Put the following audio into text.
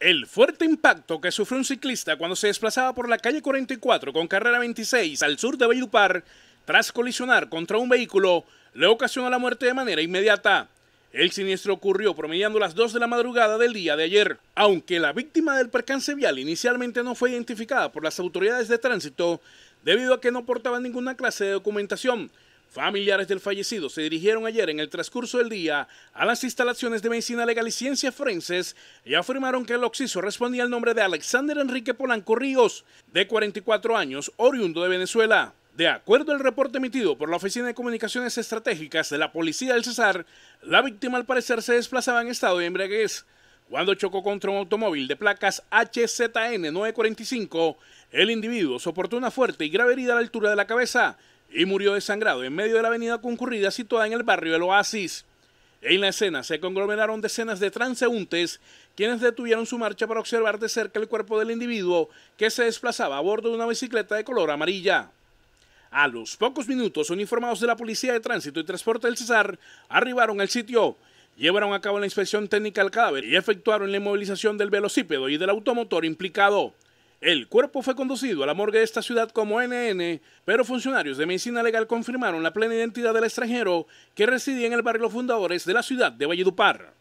El fuerte impacto que sufrió un ciclista cuando se desplazaba por la calle 44 con carrera 26 al sur de Valledupar, tras colisionar contra un vehículo, le ocasionó la muerte de manera inmediata. El siniestro ocurrió promediando las 2 de la madrugada del día de ayer. Aunque la víctima del percance vial inicialmente no fue identificada por las autoridades de tránsito debido a que no portaba ninguna clase de documentación, Familiares del fallecido se dirigieron ayer en el transcurso del día a las instalaciones de medicina legal y ciencias forenses y afirmaron que el occiso respondía al nombre de Alexander Enrique Polanco Ríos, de 44 años, oriundo de Venezuela. De acuerdo al reporte emitido por la Oficina de Comunicaciones Estratégicas de la Policía del Cesar, la víctima al parecer se desplazaba en estado de embriaguez. Cuando chocó contra un automóvil de placas HZN 945, el individuo soportó una fuerte y grave herida a la altura de la cabeza y murió desangrado en medio de la avenida concurrida situada en el barrio del Oasis. En la escena se conglomeraron decenas de transeúntes quienes detuvieron su marcha para observar de cerca el cuerpo del individuo que se desplazaba a bordo de una bicicleta de color amarilla. A los pocos minutos, uniformados de la Policía de Tránsito y Transporte del Cesar arribaron al sitio, llevaron a cabo la inspección técnica al cadáver y efectuaron la inmovilización del velocípedo y del automotor implicado. El cuerpo fue conducido a la morgue de esta ciudad como NN, pero funcionarios de medicina legal confirmaron la plena identidad del extranjero que residía en el barrio Fundadores de la ciudad de Valledupar.